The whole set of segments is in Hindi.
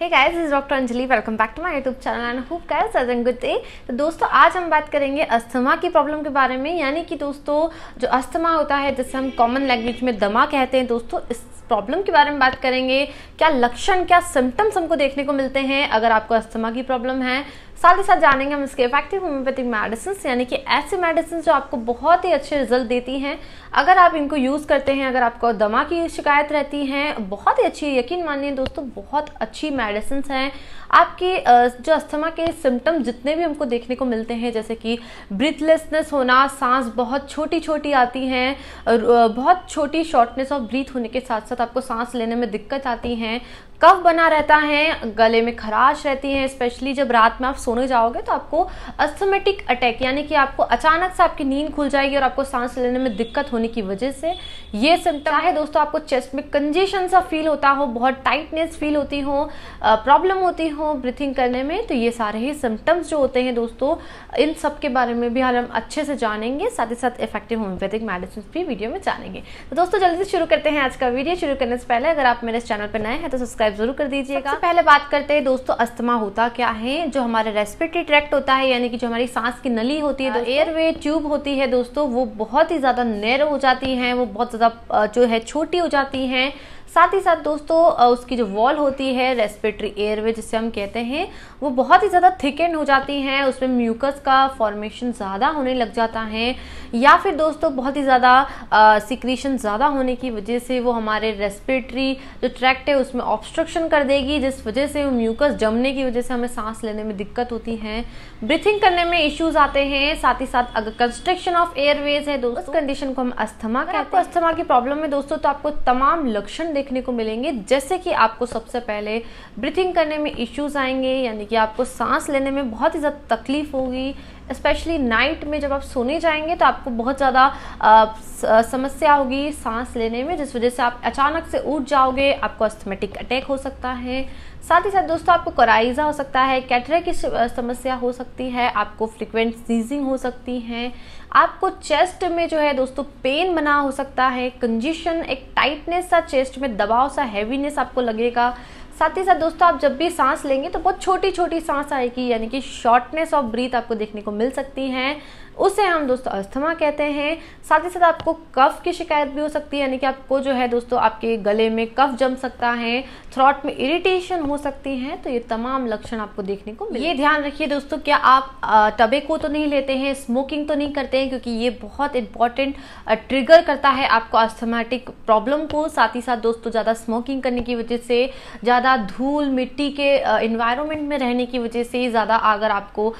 hey guys is doctor Anjali welcome back to my YouTube channel and hope guys आज एन गुड डे तो दोस्तों आज हम बात करेंगे अस्थमा की प्रॉब्लम के बारे में यानी कि दोस्तों जो अस्थमा होता है जिसे हम कॉमन लैंग्वेज में दमा कहते हैं दोस्तों इस प्रॉब्लम के बारे में बात करेंगे क्या लक्षण क्या सिम्टम्स हमको देखने को मिलते हैं अगर आपको अस्थमा की प्रॉब्लम है साथ ही साथ जानेंगे हम इसके इफेक्टिव होम्योपैथिक मेडिसिन यानी कि ऐसे मेडिसिन जो आपको बहुत ही अच्छे रिजल्ट देती हैं अगर आप इनको यूज़ करते हैं अगर आपको दमा की शिकायत रहती है बहुत ही अच्छी यकीन मानिए दोस्तों बहुत अच्छी मेडिसिन हैं आपकी जो अस्थमा के सिम्टम जितने भी हमको देखने को मिलते हैं जैसे कि ब्रीथलेसनेस होना सांस बहुत छोटी छोटी आती हैं बहुत छोटी शॉर्टनेस ऑफ ब्रीथ होने के साथ साथ आपको सांस लेने में दिक्कत आती हैं कफ बना रहता है गले में खराश रहती है स्पेशली जब रात में आप सोने जाओगे तो आपको अस्थमेटिक अटैक यानी कि आपको अचानक से आपकी नींद खुल जाएगी और आपको सांस लेने में दिक्कत होने की वजह से ये सिम्टम है दोस्तों आपको चेस्ट में कंजेशन सा फील होता हो बहुत टाइटनेस फील होती हो प्रॉब्लम होती हो ब्रीथिंग करने में तो ये सारे ही सिम्टम्स जो होते हैं दोस्तों इन सब के बारे में भी हम अच्छे से जानेंगे साथ ही साथ इफेक्टिव होम्योपैथिक मेडिसिन भी वीडियो में जानेंगे तो दोस्तों जल्दी से शुरू करते हैं आज का वीडियो शुरू करने से पहले अगर आप मेरे चैनल पर नए हैं तो सब्सक्राइब सब्सक्राइब जरूर कर दीजिएगा पहले बात करते हैं दोस्तों अस्थमा होता क्या है जो हमारा रेस्पिरेटरी ट्रैक्ट होता है यानी कि जो हमारी सांस की नली होती है एयरवे हाँ, ट्यूब होती है दोस्तों वो बहुत ही ज़्यादा नैरो हो जाती है वो बहुत ज़्यादा जो है छोटी हो जाती है साथ ही साथ दोस्तों उसकी जो वॉल होती है रेस्पिरेटरी एयरवे जिसे हम कहते हैं वो बहुत ही ज़्यादा थिकेंड हो जाती हैं उसमें म्यूकस का फॉर्मेशन ज़्यादा होने लग जाता है या फिर दोस्तों बहुत ही ज़्यादा सिक्रीशन ज़्यादा होने की वजह से वो हमारे रेस्पिरेटरी जो ट्रैक्ट है उसमें ऑब्स्ट्रक्शन कर देगी जिस वजह से वो म्यूकस जमने की वजह से हमें सांस लेने में दिक्कत होती है ब्रीथिंग करने में इश्यूज आते हैं साथ ही साथ अगर कंस्ट्रक्शन ऑफ एयरवेज है दोस्तों कंडीशन को हम अस्थमा कहते हैं अस्थमा की प्रॉब्लम है दोस्तों तो आपको तमाम लक्षण देखने को मिलेंगे जैसे कि आपको सबसे पहले ब्रीथिंग करने में इश्यूज आएंगे यानी कि आपको सांस लेने में बहुत ही ज़्यादा तकलीफ होगी स्पेशली नाइट में जब आप सोने जाएंगे तो आपको बहुत ज़्यादा समस्या होगी सांस लेने में जिस वजह से आप अचानक से उठ जाओगे आपको अस्थमेटिक अटैक हो सकता है साथ ही साथ दोस्तों आपको कराइजा हो सकता है कैटरे की समस्या हो सकती है आपको फ्रिक्वेंट सीजिंग हो सकती है आपको चेस्ट में जो है दोस्तों पेन बना हो सकता है कंजिशन एक टाइटनेस सा चेस्ट में दबाव सा हैवीनेस आपको लगेगा साथ ही साथ दोस्तों आप जब भी सांस लेंगे तो बहुत छोटी छोटी सांस आएगी यानी कि शॉर्टनेस ऑफ ब्रीथ आपको देखने को मिल सकती हैं उसे हम दोस्तों अस्थमा कहते हैं साथ ही साथ आपको कफ की शिकायत भी हो सकती है यानी कि आपको जो है दोस्तों आपके गले में कफ जम सकता है थ्रॉट में इरिटेशन हो सकती है तो ये तमाम लक्षण आपको देखने को ये ध्यान रखिए दोस्तों क्या आप टबेको तो नहीं लेते हैं स्मोकिंग तो नहीं करते हैं क्योंकि ये बहुत इंपॉर्टेंट ट्रिगर करता है आपको अस्थमेटिक प्रॉब्लम को साथ ही साथ दोस्तों ज़्यादा स्मोकिंग करने की वजह से ज़्यादा धूल मिट्टी के इन्वायरमेंट में रहने की वजह से ज़्यादा अगर आपको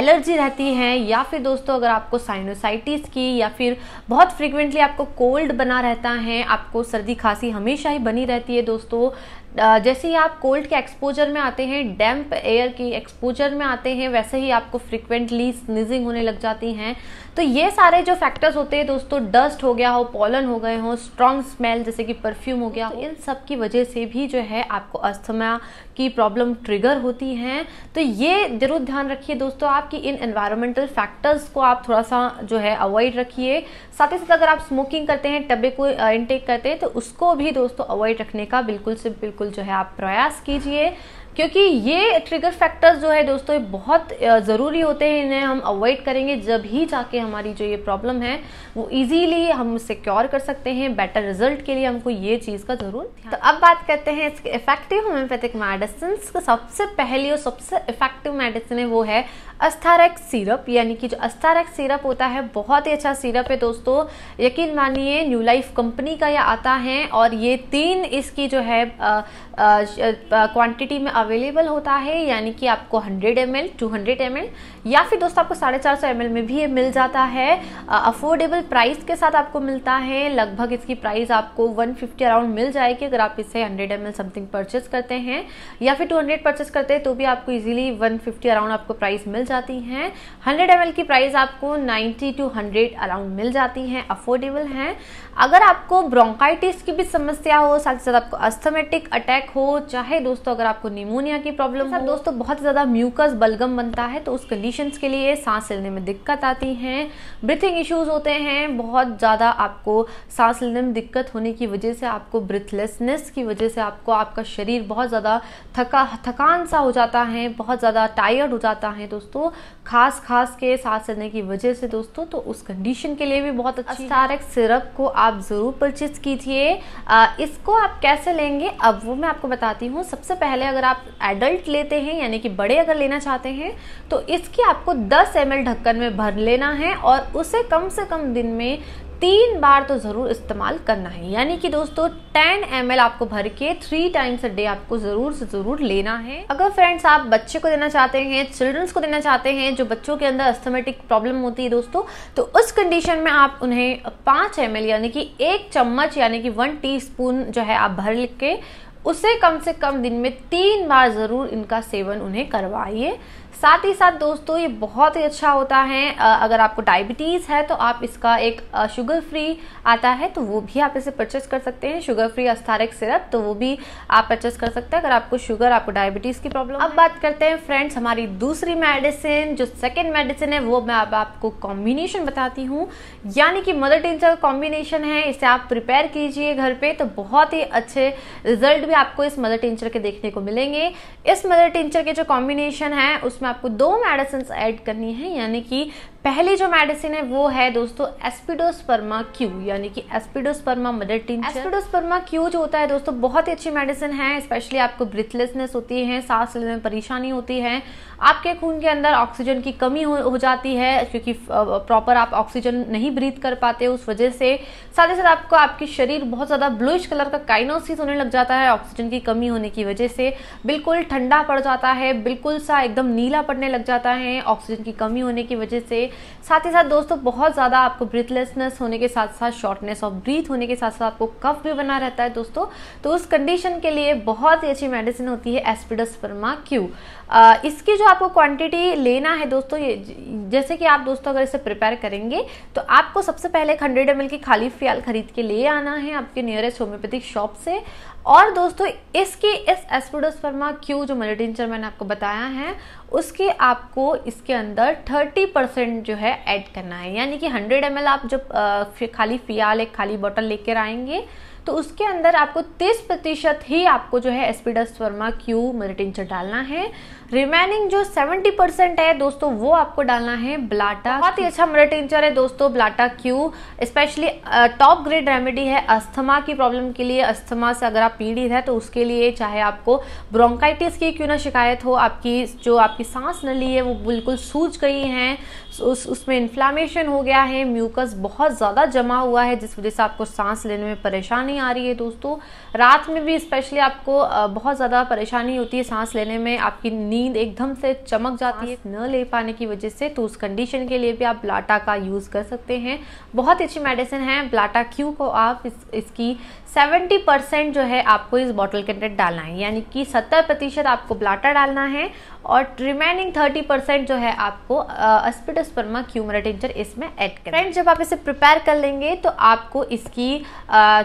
एलर्जी रहती है या फिर दोस्तों दोस्तों अगर आपको साइनोसाइटिस की या फिर बहुत फ्रिक्वेंटली आपको कोल्ड बना रहता है आपको सर्दी खांसी हमेशा ही बनी रहती है दोस्तों जैसे ही आप कोल्ड के एक्सपोजर में आते हैं डैम्प एयर की एक्सपोजर में आते हैं वैसे ही आपको फ्रिक्वेंटली स्निजिंग होने लग जाती हैं तो ये सारे जो फैक्टर्स होते हैं दोस्तों डस्ट हो गया हो पॉलन हो गए हो स्ट्रॉन्ग स्मेल जैसे कि परफ्यूम हो गया हो इन सब की वजह से भी जो है आपको अस्थमा की प्रॉब्लम ट्रिगर होती हैं तो ये ज़रूर ध्यान रखिए दोस्तों आपकी इन एनवायरमेंटल फैक्टर्स को आप थोड़ा सा जो है अवॉइड रखिए साथ ही साथ अगर आप स्मोकिंग करते हैं टबे को इनटेक करते हैं तो उसको भी दोस्तों अवॉइड रखने का बिल्कुल से बिल्कुल जो है आप प्रयास कीजिए क्योंकि ये ट्रिगर फैक्टर्स जो है दोस्तों बहुत ज़रूरी होते हैं इन्हें हम अवॉइड करेंगे जब ही जाके हमारी जो ये प्रॉब्लम है वो इजीली हम उससे क्योर कर सकते हैं बेटर रिजल्ट के लिए हमको ये चीज़ का ज़रूर तो अब बात करते हैं इसके इफेक्टिव होम्योपैथिक मेडिसिन सबसे पहली और सबसे इफेक्टिव मेडिसिन है वो है अस्थारक सिरप यानी कि जो अस्थारक सिरप होता है बहुत ही अच्छा सिरप है दोस्तों यकीन मानिए न्यू लाइफ कंपनी का यह आता है और ये तीन इसकी जो है क्वांटिटी में अवेलेबल होता है यानी कि आपको 100 एम एल टू हंड्रेड या फिर दोस्तों आपको साढ़े चार सौ एम में भी ये मिल जाता है अफोर्डेबल प्राइस के साथ आपको मिलता है लगभग इसकी प्राइस आपको 150 अराउंड मिल जाएगी अगर आप इसे 100 एम समथिंग परचेज करते हैं या फिर 200 परचेज करते हैं तो भी आपको इजीली 150 अराउंड आपको प्राइस मिल जाती है 100 एम की प्राइस आपको 90 टू 100 अराउंड मिल जाती हैं अफोर्डेबल हैं अगर आपको ब्रोंकाइटिस की भी समस्या हो साथ ही साथ आपको अस्थमेटिक अटैक हो चाहे दोस्तों अगर आपको निमोनिया की प्रॉब्लम अच्छा, हो दोस्तों बहुत ज़्यादा म्यूकस बलगम बनता है तो उसके लिए पेशेंट्स के लिए सांस लेने में दिक्कत आती हैं ब्रीथिंग इश्यूज होते हैं बहुत ज़्यादा आपको सांस लेने में दिक्कत होने की वजह से आपको ब्रिथलेसनेस की वजह से आपको आपका शरीर बहुत ज़्यादा थका थकान सा हो जाता है बहुत ज़्यादा टायर्ड हो जाता है दोस्तों खास खास के साथ चलने की वजह से दोस्तों तो उस कंडीशन के लिए भी बहुत अच्छी अस्टारक सिरप को आप ज़रूर परचेज कीजिए इसको आप कैसे लेंगे अब वो मैं आपको बताती हूँ सबसे पहले अगर आप एडल्ट लेते हैं यानी कि बड़े अगर लेना चाहते हैं तो इसकी आपको 10 एम ढक्कन में भर लेना है और उसे कम से कम दिन में तीन बार तो ज़रूर इस्तेमाल करना है यानी कि दोस्तों 10 एम आपको भर के थ्री टाइम्स अ डे आपको ज़रूर से ज़रूर लेना है अगर फ्रेंड्स आप बच्चे को देना चाहते हैं चिल्ड्रंस को देना चाहते हैं जो बच्चों के अंदर अस्थमेटिक प्रॉब्लम होती है दोस्तों तो उस कंडीशन में आप उन्हें पाँच एम यानी कि एक चम्मच यानी कि वन टी जो है आप भर के उसे कम से कम दिन में तीन बार ज़रूर इनका सेवन उन्हें करवाइए साथ ही साथ दोस्तों ये बहुत ही अच्छा होता है अगर आपको डायबिटीज़ है तो आप इसका एक शुगर फ्री आता है तो वो भी आप इसे परचेस कर सकते हैं शुगर फ्री अस्थारिक सिरप तो वो भी आप परचेस कर सकते हैं अगर आपको शुगर आपको डायबिटीज़ की प्रॉब्लम अब बात करते हैं फ्रेंड्स हमारी दूसरी मेडिसिन जो सेकेंड मेडिसिन है वो मैं अब आपको कॉम्बिनेशन बताती हूँ यानी कि मदर टिंचर कॉम्बिनेशन है इसे आप प्रिपेयर कीजिए घर पर तो बहुत ही अच्छे रिजल्ट भी आपको इस मदर टिंचर के देखने को मिलेंगे इस मदर टिंचर के जो कॉम्बिनेशन है उसमें आपको दो मेडिसिन ऐड करनी है यानी कि पहली जो मेडिसिन है वो है दोस्तों एस्पिडोस्पर्मा क्यू यानी कि Aspidosperma mother tincture Aspidosperma Q जो होता है दोस्तों बहुत ही अच्छी मेडिसिन है स्पेशली आपको ब्रिथलेसनेस होती है सांस लेने में परेशानी होती है आपके खून के अंदर ऑक्सीजन की कमी हो, हो जाती है क्योंकि प्रॉपर आप ऑक्सीजन नहीं ब्रीथ कर पाते उस वजह से साथ ही साथ आपको आपके शरीर बहुत ज़्यादा ब्लूइश कलर का काइनोसिस होने लग जाता है ऑक्सीजन की कमी होने की वजह से बिल्कुल ठंडा पड़ जाता है बिल्कुल सा एकदम नीला पड़ने लग जाता है ऑक्सीजन की कमी होने की वजह से साथ ही साथ दोस्तों बहुत ज़्यादा आपको ब्रीथलेसनेस होने के साथ साथ शॉर्टनेस ऑफ ब्रीथ होने के साथ साथ आपको कफ भी बना रहता है दोस्तों तो उस कंडीशन के लिए बहुत ही अच्छी मेडिसिन होती है एस्पिडस फर्मा क्यू इसकी जो आपको क्वांटिटी लेना है दोस्तों ये जैसे कि आप दोस्तों अगर इसे प्रिपेयर करेंगे तो आपको सबसे पहले एक हंड्रेड एम की खाली फ्याल खरीद के ले आना है आपके नियरेस्ट होम्योपैथिक शॉप से और दोस्तों इसके इस एस्पोडोस्फर्मा क्यू जो मलेटिंचर मैंने आपको बताया है उसके आपको इसके अंदर 30 परसेंट जो है ऐड करना है यानी कि 100 एम आप जब खाली फियाल एक खाली बॉटल लेकर आएंगे तो उसके अंदर आपको 30 प्रतिशत ही आपको जो है एसपीडस वर्मा क्यू मर्टिंचर डालना है रिमेनिंग जो 70 परसेंट है दोस्तों वो आपको डालना है ब्लाटा बहुत ही अच्छा मर्टिंचर है दोस्तों Blatta Q specially top grade remedy है अस्थमा की प्रॉब्लम के लिए अस्थमा से अगर आप पीड़ित है तो उसके लिए चाहे आपको ब्रोंकाइटिस की क्यों ना शिकायत हो आपकी जो आपकी आपकी सांस नली है वो बिल्कुल सूज गई हैं उस उसमें इन्फ्लामेशन हो गया है म्यूकस बहुत ज़्यादा जमा हुआ है जिस वजह से आपको सांस लेने में परेशानी आ रही है दोस्तों रात में भी स्पेशली आपको बहुत ज़्यादा परेशानी होती है सांस लेने में आपकी नींद एकदम से चमक जाती है न ले पाने की वजह से तो उस कंडीशन के लिए भी आप ब्लाटा का यूज़ कर सकते हैं बहुत अच्छी मेडिसिन है ब्लाटा क्यू को आप इस, इसकी 70 जो है आपको इस बॉटल के अंदर डालना है यानी कि 70 आपको ब्लाटा डालना है और रिमेनिंग 30 परसेंट जो है आपको अस्पिटोस्पर्मा क्यूमरेटिंजर इसमें ऐड करें फ्रेंड जब आप इसे प्रिपेयर कर लेंगे तो आपको इसकी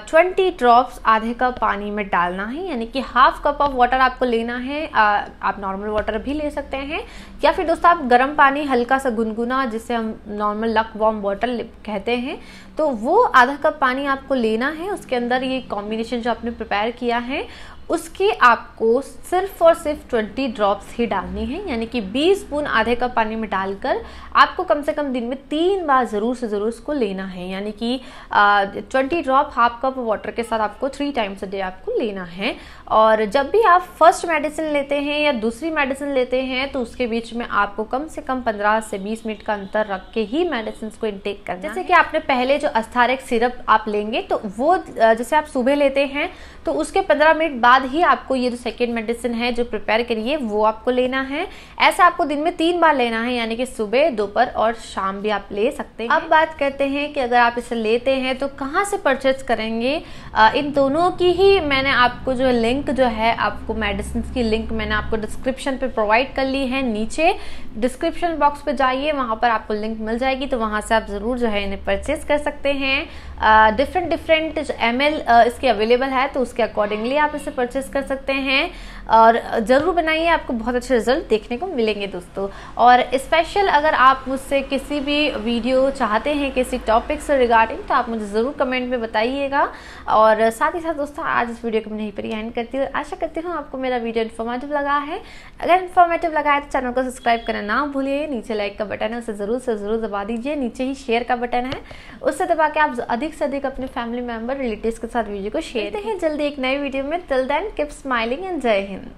ट्वेंटी ड्रॉप्स आधे कप पानी में डालना है यानी कि हाफ कप ऑफ वाटर आपको लेना है आ, आप नॉर्मल वाटर भी ले सकते हैं या फिर दोस्तों आप गर्म पानी हल्का सा गुनगुना जिसे हम नॉर्मल लक वॉम वाटर कहते हैं तो वो आधा कप पानी आपको लेना है उसके अंदर ये कॉम्बिनेशन जो आपने प्रिपेयर किया है उसके आपको सिर्फ और सिर्फ 20 ड्रॉप्स ही डालने हैं यानी कि 20 बूंद आधे कप पानी में डालकर आपको कम से कम दिन में तीन बार ज़रूर से ज़रूर उसको लेना है यानी कि twenty drop half cup water के साथ आपको थ्री टाइम्स अ डे आपको लेना है और जब भी आप फर्स्ट मेडिसिन लेते हैं या दूसरी मेडिसिन लेते हैं तो उसके बीच में आपको कम से कम पंद्रह से बीस मिनट का अंतर रख के ही मेडिसिन को इनटेक करना जैसे कि आपने पहले जो अस्थारिक सिरप आप लेंगे तो वो जैसे आप सुबह लेते हैं तो उसके पंद्रह मिनट बाद बाद ही आपको ये जो सेकेंड मेडिसिन है जो प्रिपेयर करिए वो आपको लेना है ऐसा आपको दिन में तीन बार लेना है यानी कि सुबह दोपहर और शाम भी आप ले सकते हैं अब बात करते हैं कि अगर आप इसे लेते हैं तो कहाँ से परचेज करेंगे आ, इन दोनों की ही मैंने आपको जो लिंक जो है आपको मेडिसिन की लिंक मैंने आपको डिस्क्रिप्शन पे प्रोवाइड कर ली है नीचे डिस्क्रिप्शन बॉक्स पे जाइए वहाँ पर आपको लिंक मिल जाएगी तो वहाँ से आप ज़रूर जो है इन्हें परचेज कर सकते हैं डिफरेंट डिफरेंट एम एल इसके अवेलेबल है तो उसके अकॉर्डिंगली आप इसे परचेस कर सकते हैं और ज़रूर बनाइए आपको बहुत अच्छे रिजल्ट देखने को मिलेंगे दोस्तों और स्पेशल अगर आप मुझसे किसी भी वीडियो चाहते हैं किसी टॉपिक से रिगार्डिंग तो आप मुझे ज़रूर कमेंट में बताइएगा और साथ ही साथ दोस्तों आज इस वीडियो को मैं यहीं पर एंड करती हूँ आशा करती हूँ आपको मेरा वीडियो इन्फॉर्मेटिव लगा है अगर इन्फॉर्मेटिव लगा है तो चैनल को सब्सक्राइब करना ना भूलिए नीचे लाइक का बटन है उसे ज़रूर से ज़रूर दबा दीजिए नीचे ही शेयर का बटन है उससे दबा के आप अधिक से अधिक अपने फैमिली मेम्बर रिलेटिव के साथ वीडियो को शेयर हैं जल्दी एक नई वीडियो में till then keep smiling and जय हिंद and